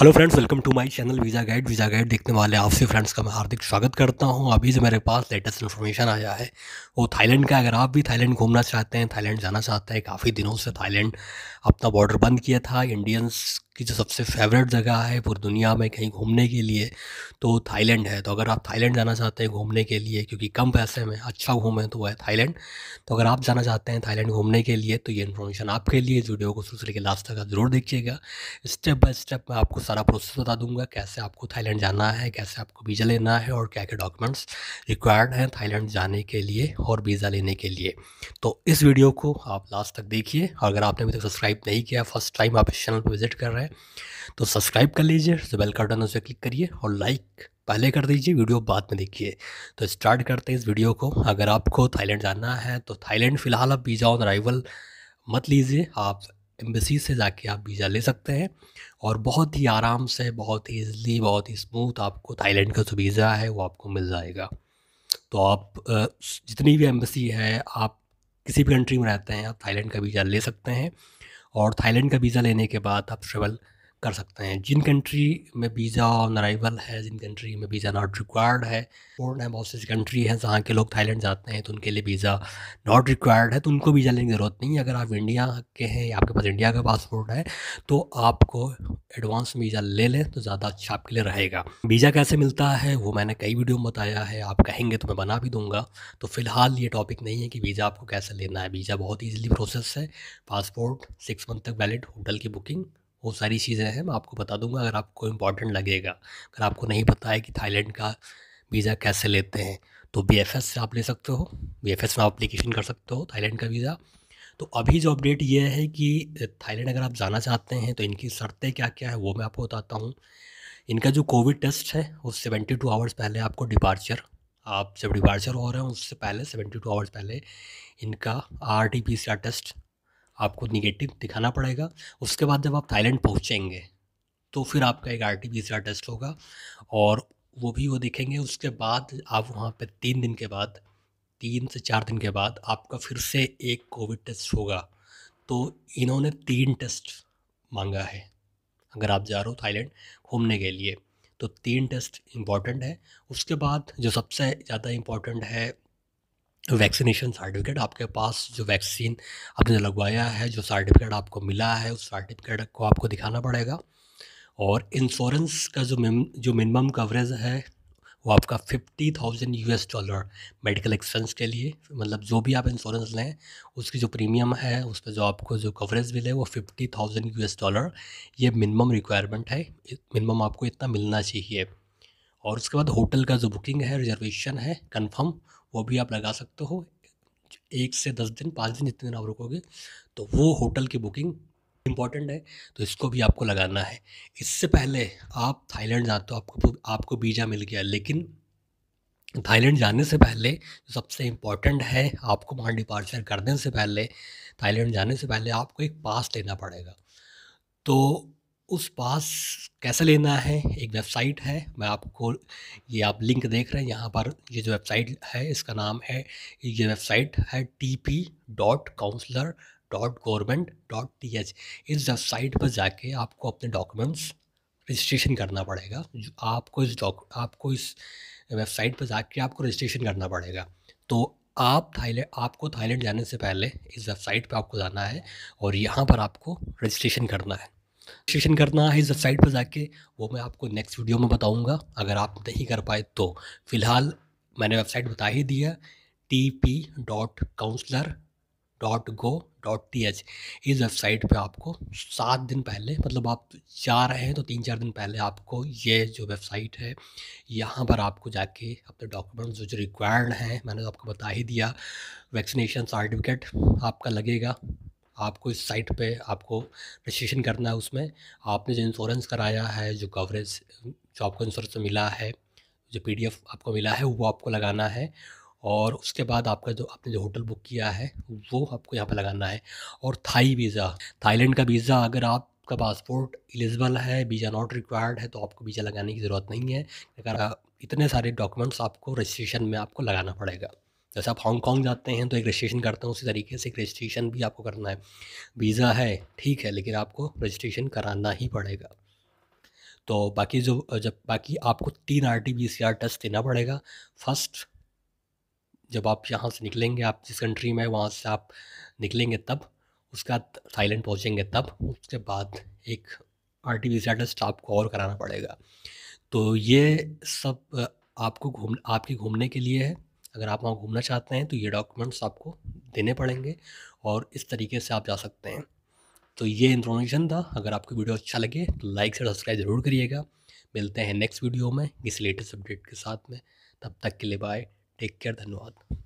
hello friends welcome to my channel visa guide visa guide देखने वाले आपसे friends का मैं हार्दिक स्वागत करता हूं अभी से मेरे पास लेटेस्ट इन्फॉर्मेशन आया है वो थाईलैंड का अगर आप भी थाईलैंड घूमना चाहते हैं थाईलैंड जाना चाहते हैं काफ़ी दिनों से थाईलैंड अपना बॉर्डर बंद किया था इंडियंस की जो सबसे फेवरेट जगह है पूरी दुनिया में कहीं घूमने के लिए तो थाईलैंड है तो अगर आप थाईलैंड जाना चाहते हैं घूमने के लिए क्योंकि कम पैसे में अच्छा घूमें तो वह है थाईलैंड तो अगर आप जाना चाहते हैं थाईलैंड घूमने के लिए तो ये इन्फॉर्मेशन आपके लिए इस वीडियो को सुसरे के लास्ट तक ज़रूर देखिएगा स्टेप बाय स्टेप मैं आपको सारा प्रोसेस बता दूंगा कैसे आपको थाईलैंड जाना है कैसे आपको वीज़ा लेना है और क्या क्या डॉक्यूमेंट्स रिक्वायर्ड हैं थाईलैंड जाने के लिए और वीज़ा लेने के लिए तो इस वीडियो को आप लास्ट तक देखिए और अगर आपने अभी तक सब्सक्राइब नहीं किया फर्स्ट टाइम आप इस चैनल पर विजिट कर रहे हैं रहा है तो सब्सक्राइब कर लीजिए तो बेल का बटन क्लिक करिए और लाइक पहले कर दीजिए वीडियो बाद में देखिए तो स्टार्ट करते हैं इस वीडियो को अगर आपको थाईलैंड जाना है तो थाईलैंड फ़िलहाल आप वीज़ा ऑन अराइवल मत लीजिए आप एम्बेसी से जाके आप वीज़ा ले सकते हैं और बहुत ही आराम से बहुत ही ईजली बहुत ही स्मूथ आपको थाईलैंड का जो वीज़ा है वो आपको मिल जाएगा तो आप जितनी भी एम्बेसी है आप किसी भी कंट्री में रहते हैं आप थाईलैंड का वीज़ा ले सकते हैं और थाईलैंड का वीज़ा लेने के बाद आप ट्रेवल कर सकते हैं जिन कंट्री में वीज़ा ऑन अराइवल है जिन कंट्री में वीज़ा नॉट रिक्वायर्ड है फोरन बहुत सी कंट्री है जहाँ के लोग थाईलैंड जाते हैं तो उनके लिए वीज़ा नॉट रिक्वायर्ड है तो उनको वीज़ा लेने की ज़रूरत नहीं है अगर आप इंडिया के हैं या आपके पास इंडिया का पासपोर्ट है तो आपको एडवांस वीज़ा ले लें तो ज़्यादा अच्छा आपके लिए रहेगा वीज़ा कैसे मिलता है वो मैंने कई वीडियो में बताया है आप कहेंगे तो मैं बना भी दूंगा तो फ़िलहाल ये टॉपिक नहीं है कि वीज़ा आपको कैसे लेना है वीज़ा बहुत ईजिली प्रोसेस है पासपोर्ट सिक्स मंथ तक वैलिड होटल की बुकिंग वो सारी चीज़ें हैं मैं आपको बता दूंगा अगर आपको इम्पॉर्टेंट लगेगा अगर आपको नहीं पता है कि थाईलैंड का वीज़ा कैसे लेते हैं तो बी एफ एस से आप ले सकते हो बी एफ एस में आप अप्लीकेशन कर सकते हो थाईलैंड का वीज़ा तो अभी जो अपडेट ये है कि थाईलैंड अगर आप जाना चाहते हैं तो इनकी शर्तें क्या क्या है वो मैं आपको बताता हूँ इनका जो कोविड टेस्ट है वो सेवेंटी टू आवर्स पहले आपको डिपार्चर आप जब डिपार्चर हो रहे हैं उससे पहले सेवेंटी टू आवर्स पहले इनका R T P C R test आपको निगेटिव दिखाना पड़ेगा उसके बाद जब आप थाईलैंड पहुँचेंगे तो फिर आपका एक R T P C R test होगा और वो भी वो देखेंगे उसके बाद आप वहाँ पर तीन दिन के बाद तीन से चार दिन के बाद आपका फिर से एक कोविड टेस्ट होगा तो इन्होंने तीन टेस्ट मांगा है अगर आप जा रहे हो थाईलैंड घूमने के लिए तो तीन टेस्ट इम्पॉर्टेंट है उसके बाद जो सबसे ज़्यादा इम्पॉर्टेंट है वैक्सीनेशन सर्टिफिकेट आपके पास जो वैक्सीन आपने लगवाया है जो सर्टिफिकेट आपको मिला है उस सर्टिफिकेट को आपको दिखाना पड़ेगा और इंश्योरेंस का जो मिन, जो मिनिमम कवरेज है वो आपका fifty thousand U S dollar medical expense के लिए मतलब जो भी आप इंश्योरेंस लें उसकी जो प्रीमियम है उस पर जो आपको जो कवरेज मिले वो fifty thousand U S dollar ये मिनिमम रिक्वायरमेंट है मिनिमम आपको इतना मिलना चाहिए और उसके बाद होटल का जो बुकिंग है रिजर्वेशन है कन्फर्म वो भी आप लगा सकते हो एक से दस दिन पाँच दिन जितने दिन आप रुकोगे तो वो होटल की बुकिंग इम्पॉर्टेंट है तो इसको भी आपको लगाना है इससे पहले आप थाईलैंड जाते हो आपको आपको वीज़ा मिल गया लेकिन थाईलैंड जाने से पहले जो सबसे इम्पॉर्टेंट है आपको वहाँ डिपार्चर करने से पहले थाईलैंड जाने से पहले आपको एक पास लेना पड़ेगा तो उस पास कैसे लेना है एक वेबसाइट है मैं आपको ये आप लिंक देख रहे हैं यहाँ पर ये जो वेबसाइट है इसका नाम है ये वेबसाइट है T P dot counsellor dot government dot T H इस वेबसाइट पर जाके आपको अपने डॉक्यूमेंट्स रजिस्ट्रेशन करना पड़ेगा आपको इस डॉक आपको इस वेबसाइट पर जाके आपको रजिस्ट्रेशन करना पड़ेगा तो आप थाईलैंड आपको थाईलैंड जाने से पहले इस वेबसाइट पर आपको जाना है और यहाँ पर आपको रजिस्ट्रेशन करना है रजिस्ट्रेशन करना है इस वेबसाइट पर जाके वो मैं आपको नेक्स्ट वीडियो में बताऊँगा अगर आप नहीं कर पाए तो फ़िलहाल मैंने वेबसाइट बता ही दिया T P dot counsellor dot go dot T H इस वेबसाइट पे आपको सात दिन पहले मतलब आप जा रहे हैं तो तीन चार दिन पहले आपको ये जो वेबसाइट है यहाँ पर आपको जाके अपने डॉक्यूमेंट्स जो जो रिक्वायर्ड हैं मैंने तो आपको बता ही दिया वैक्सीनेशन सर्टिफिकेट आपका लगेगा आपको इस साइट पे आपको रजिस्ट्रेशन करना है उसमें आपने जो इंश्योरेंस कराया है जो कवरेज जो आपको इंश्योरेंस मिला है जो पी आपको मिला है वो आपको लगाना है और उसके बाद आपका जो आपने जो होटल बुक किया है वो आपको यहाँ पर लगाना है और थाई वीज़ा थाईलैंड का वीज़ा अगर आप आपका पासपोर्ट एलिजिबल है वीज़ा नॉट रिक्वायर्ड है तो आपको वीज़ा लगाने की ज़रूरत नहीं है अगर इतने सारे डॉक्यूमेंट्स आपको रजिस्ट्रेशन में आपको लगाना पड़ेगा जैसे आप हांगकॉन्ग जाते हैं तो एक रजिस्ट्रेशन करते हैं उसी तरीके से एक रजिस्ट्रेशन भी आपको करना है वीज़ा है ठीक है लेकिन आपको रजिस्ट्रेशन कराना ही पड़ेगा तो बाकी जो जब बाकी आपको तीन आर टी टेस्ट देना पड़ेगा फर्स्ट जब आप यहाँ से निकलेंगे आप जिस कंट्री में वहाँ से आप निकलेंगे तब उसका थाईलैंड पहुँचेंगे तब उसके बाद एक आर टी टेस्ट आपको और कराना पड़ेगा तो ये सब आपको घूम आपके घूमने के लिए है अगर आप वहाँ घूमना चाहते हैं तो ये डॉक्यूमेंट्स आपको देने पड़ेंगे और इस तरीके से आप जा सकते हैं तो ये इन्फॉर्मेशन था अगर आपको वीडियो अच्छा लगे तो लाइक से सब्सक्राइब ज़रूर करिएगा मिलते हैं नेक्स्ट वीडियो में इस लेटेस्ट अपडेट के साथ में तब तक के लिए बाय टेक केयर धन्यवाद